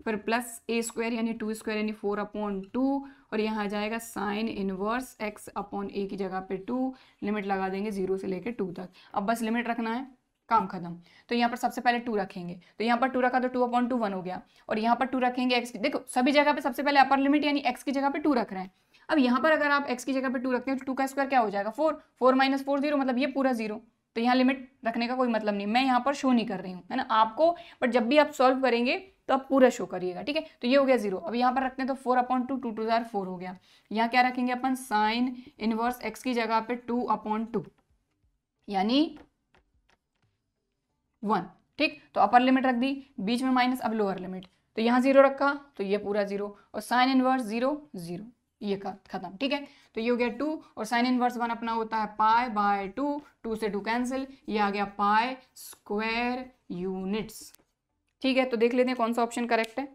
फिर प्लस ए स्क्वायर यानी टू स्क्वायर यानी फोर अपॉन टू और यहाँ आ जाएगा sine inverse x upon a की जगह पे टू लिमिट लगा देंगे जीरो से लेकर टू तक अब बस लिमिट रखना है काम खत्म तो यहाँ पर सबसे पहले टू रखेंगे तो यहाँ पर टू रखा तो टू अपॉन टू वन हो गया और यहाँ पर टू रखेंगे एक्स की देखो सभी जगह पर सबसे पहले अपर लिमिट यानी एक्स की जगह पर टू रख रहे हैं अब यहाँ पर अगर आप एक्स की जगह पर टू रखते हैं तो टू का स्क्वायर क्या हो जाएगा four four minus four zero मतलब ये पूरा जीरो तो यहाँ लिमिट रखने का कोई मतलब नहीं मैं यहाँ पर शो नहीं कर रही हूँ है ना आपको बट जब भी आप सॉल्व करेंगे तो आप पूरा शो करिएगा ठीक है तो ये हो गया जीरो अब यहाँ पर रखते हैं तो four upon two two two four हो गया यहाँ क्या रखेंगे अपन साइन इनवर्स एक्स की जगह पे टू अपॉन टू यानी वन ठीक तो अपर लिमिट रख दी बीच में माइनस अब लोअर लिमिट तो यहाँ जीरो रखा तो ये पूरा जीरो और साइन इनवर्स जीरो जीरो ये खत्म ठीक है तो ये हो गया टू और साइन इनवर्स वन अपना होता है पाए बाय टू टू से टू कैंसिल ये आ गया पाए स्क्वायर यूनिट्स ठीक है तो देख लेते हैं कौन सा ऑप्शन करेक्ट है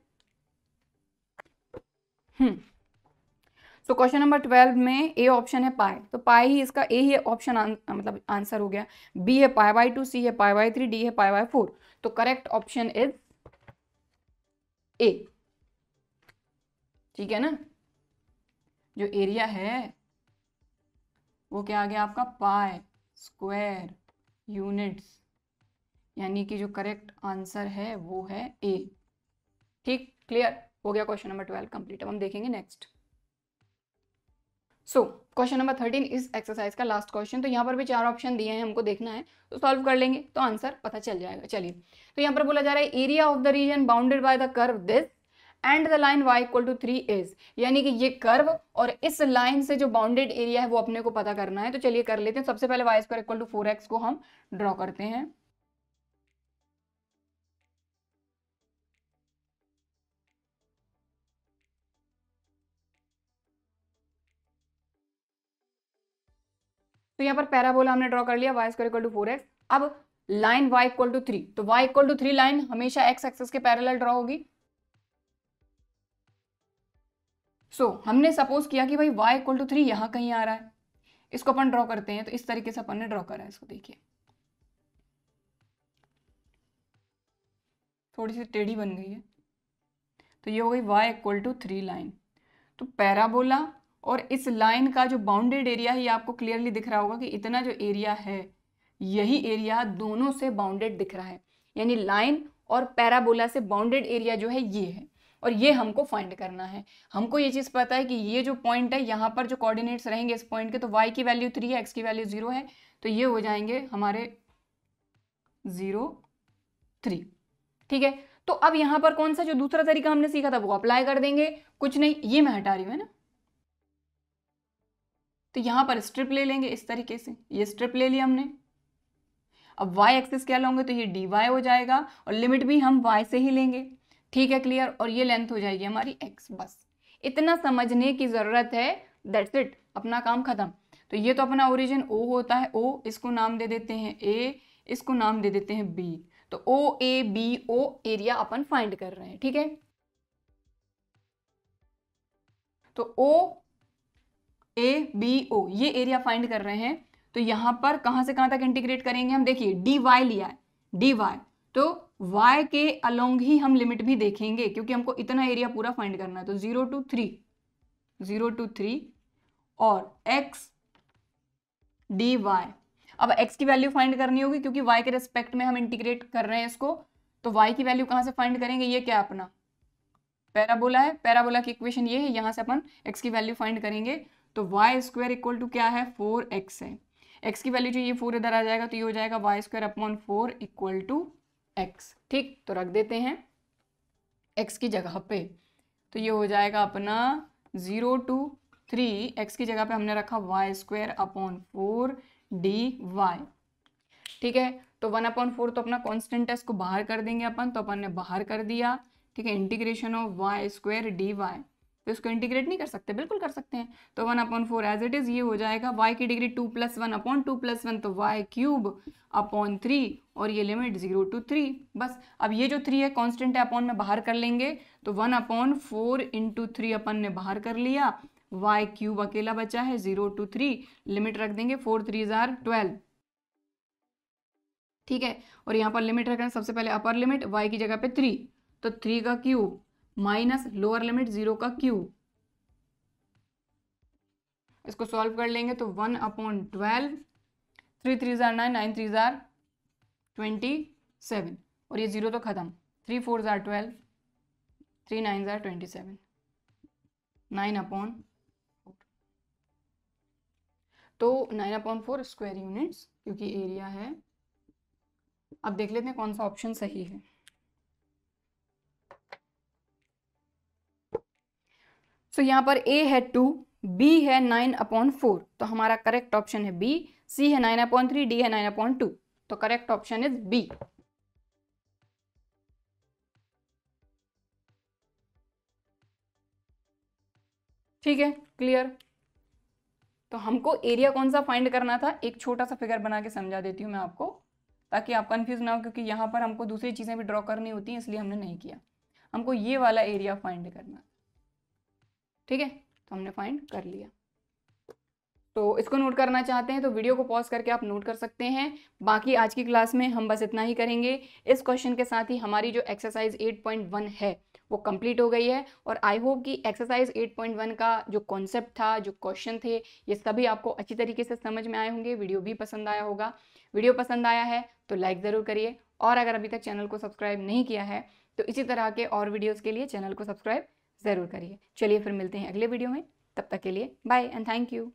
सो क्वेश्चन नंबर ट्वेल्व में ए ऑप्शन है पाए तो पाए ही इसका ए ही ऑप्शन मतलब आंसर हो गया बी है पाए बाई टू सी है पाए बाई थ्री डी है पाए बाई फोर तो करेक्ट ऑप्शन इज ए ठीक है ना जो एरिया है वो क्या आ गया आपका पाए स्क्वायर यूनिट्स यानी कि जो करेक्ट आंसर है वो है ए ठीक क्लियर हो गया क्वेश्चन नंबर ट्वेल्व कंप्लीट अब हम देखेंगे next so question number thirteen इस एक्सरसाइज का लास्ट क्वेश्चन तो यहाँ पर भी चार ऑप्शन दिए हैं हमको देखना है तो सॉल्व कर लेंगे तो आंसर पता चल जाएगा चलिए तो यहाँ पर बोला जा रहा है area of the region bounded by the curve this and the line y equal to three is यानी कि ये कर्व और इस लाइन से जो बाउंडेड एरिया है वो अपने को पता करना है तो चलिए कर लेते हैं सबसे पहले y square equal to four x को हम ड्रॉ करते हैं तो यहाँ पर पैराबोला हमने ड्रॉ कर लिया y square equal to four x अब line y equal to three तो y equal to three line हमेशा एक्स एक्सेस के पैरल ड्रॉ होगी सो so, हमने सपोज किया कि भाई वाई इक्वल टू थ्री यहां कहीं आ रहा है इसको अपन ड्रॉ करते हैं तो इस तरीके से अपन ने ड्रॉ करा है इसको देखिए थोड़ी सी टेढ़ी बन गई है तो ये हो गई y equal to three line तो पैराबोला और इस लाइन का जो बाउंडेड एरिया है ये आपको क्लियरली दिख रहा होगा कि इतना जो एरिया है यही एरिया दोनों से बाउंडेड दिख रहा है यानी लाइन और पैराबोला से बाउंडेड एरिया जो है ये है और ये हमको फाइंड करना है हमको ये चीज़ पता है कि ये जो पॉइंट है यहाँ पर जो कोऑर्डिनेट्स रहेंगे इस पॉइंट के तो वाई की वैल्यू थ्री है एक्स की वैल्यू ज़ीरो है तो ये हो जाएंगे हमारे ज़ीरो थ्री ठीक है तो अब यहाँ पर कौन सा जो दूसरा तरीका हमने सीखा था वो अप्लाई कर देंगे कुछ नहीं ये मैं हटा रही हूँ है ना तो यहां पर स्ट्रिप ले लेंगे इस तरीके से ये स्ट्रिप ले लिया हमने अब y एक्सिस क्या लोगे तो ये डी वाई हो जाएगा और लिमिट भी हम y से ही लेंगे ठीक है क्लियर और ये लेंथ हो जाएगी हमारी x बस इतना समझने की ज़रूरत है दैट्स इट अपना काम ख़त्म तो ये तो अपना ओरिजिन O होता है O इसको नाम दे देते हैं A इसको नाम दे देते हैं B तो O A B O area अपन फाइंड कर रहे हैं ठीक है तो O ए बी ओ ये एरिया फाइंड कर रहे हैं तो यहां पर कहां से कहां तक इंटीग्रेट करेंगे हम देखिए डी वाई लिया है डी वाई तो वाई के अलोंग ही हम लिमिट भी देखेंगे क्योंकि हमको इतना एरिया पूरा फाइंड करना है तो zero two three zero two three और एक्स डी वाई अब एक्स की वैल्यू फाइंड करनी होगी क्योंकि वाई के रेस्पेक्ट में हम इंटीग्रेट कर रहे हैं इसको तो वाई की वैल्यू कहां से फाइंड करेंगे ये क्या अपना पैराबोला है पैराबोला की इक्वेशन ये है यहां से अपन एक्स की वैल्यू फाइंड करेंगे तो वाई स्क्वायर इक्वल टू क्या है फोर एक्स है एक्स की वैल्यू जो ये फोर इधर आ जाएगा तो ये हो जाएगा y square upon four equal to x ठीक तो रख देते हैं एक्स की जगह पे तो ये हो जाएगा अपना ज़ीरो टू थ्री एक्स की जगह पे हमने रखा y square upon four d y ठीक है तो वन अपॉन फोर तो अपना कॉन्स्टेंट है इसको बाहर कर देंगे अपन तो अपन ने बाहर कर दिया ठीक है integration of y square d y तो इसको इंटीग्रेट नहीं कर सकते बिल्कुल कर सकते हैं तो one upon four as it is ये हो जाएगा वाई की degree two plus one upon two plus one तो वाई क्यूब अपॉन थ्री और ये लिमिट जीरो टू थ्री बस अब ये जो थ्री है कांस्टेंट है अपॉन में बाहर कर लेंगे तो one upon four into three अपन ने बाहर कर लिया वाई क्यूब अकेला बचा है जीरो टू थ्री लिमिट रख देंगे फोर थ्री जार ट्वेल्व ठीक है और यहाँ पर लिमिट रखना सबसे पहले अपर लिमिट वाई की जगह पे थ्री तो थ्री का cube minus lower limit zero का क्यूब इसको सॉल्व कर लेंगे तो one upon twelve three three ज़ार नाइन नाइन थ्री ज़ार ट्वेंटी सेवन और ये ज़ीरो तो ख़त्म थ्री फोर ज़ार ट्वेल्व थ्री नाइन ज़ार ट्वेंटी सेवन नाइन अपॉन तो nine upon four square units क्योंकि एरिया है अब देख लेते हैं कौन सा ऑप्शन सही है सो यहाँ पर ए है टू बी है नाइन अपॉन फोर तो हमारा करेक्ट ऑप्शन है बी सी है नाइन अपॉन थ्री डी है नाइन अपॉन टू तो करेक्ट ऑप्शन इज बी ठीक है क्लियर तो हमको एरिया कौन सा फाइंड करना था एक छोटा सा फिगर बना के समझा देती हूँ मैं आपको ताकि आप कंफ्यूज ना हो क्योंकि यहाँ पर हमको दूसरी चीज़ें भी ड्रॉ करनी होती हैं इसलिए हमने नहीं किया हमको ये वाला एरिया फाइंड करना ठीक है तो हमने फाइंड कर लिया तो इसको नोट करना चाहते हैं तो वीडियो को पॉज करके आप नोट कर सकते हैं बाकी आज की क्लास में हम बस इतना ही करेंगे इस क्वेश्चन के साथ ही हमारी जो एक्सरसाइज 8.1 है वो कंप्लीट हो गई है और आई होप कि एक्सरसाइज 8.1 का जो कॉन्सेप्ट था जो क्वेश्चन थे ये सभी आपको अच्छी तरीके से समझ में आए होंगे वीडियो भी पसंद आया होगा वीडियो पसंद आया है तो लाइक ज़रूर करिए और अगर अभी तक चैनल को सब्सक्राइब नहीं किया है तो इसी तरह के और वीडियोज़ के लिए चैनल को सब्सक्राइब ज़रूर करिए चलिए फिर मिलते हैं अगले वीडियो में तब तक के लिए बाय एंड थैंक यू